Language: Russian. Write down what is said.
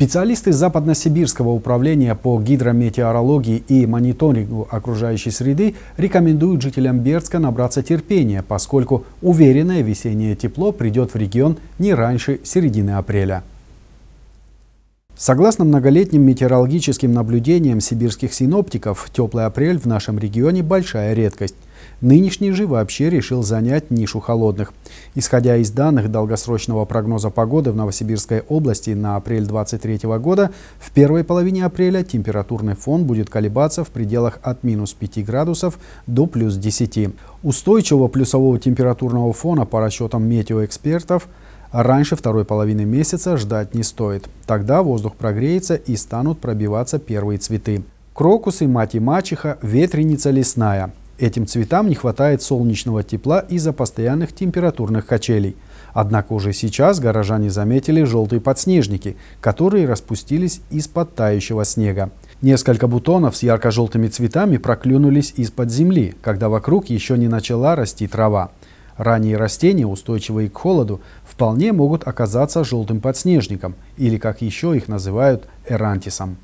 Специалисты Западносибирского управления по гидрометеорологии и мониторингу окружающей среды рекомендуют жителям Бердска набраться терпения, поскольку уверенное весеннее тепло придет в регион не раньше середины апреля. Согласно многолетним метеорологическим наблюдениям сибирских синоптиков, теплый апрель в нашем регионе большая редкость. Нынешний же вообще решил занять нишу холодных. Исходя из данных долгосрочного прогноза погоды в Новосибирской области на апрель 2023 года, в первой половине апреля температурный фон будет колебаться в пределах от минус 5 градусов до плюс 10. Устойчивого плюсового температурного фона по расчетам метеоэкспертов Раньше второй половины месяца ждать не стоит. Тогда воздух прогреется и станут пробиваться первые цветы. Крокусы, мать и мачеха, ветреница лесная. Этим цветам не хватает солнечного тепла из-за постоянных температурных качелей. Однако уже сейчас горожане заметили желтые подснежники, которые распустились из-под тающего снега. Несколько бутонов с ярко-желтыми цветами проклюнулись из-под земли, когда вокруг еще не начала расти трава. Ранние растения, устойчивые к холоду, вполне могут оказаться желтым подснежником, или как еще их называют эрантисом.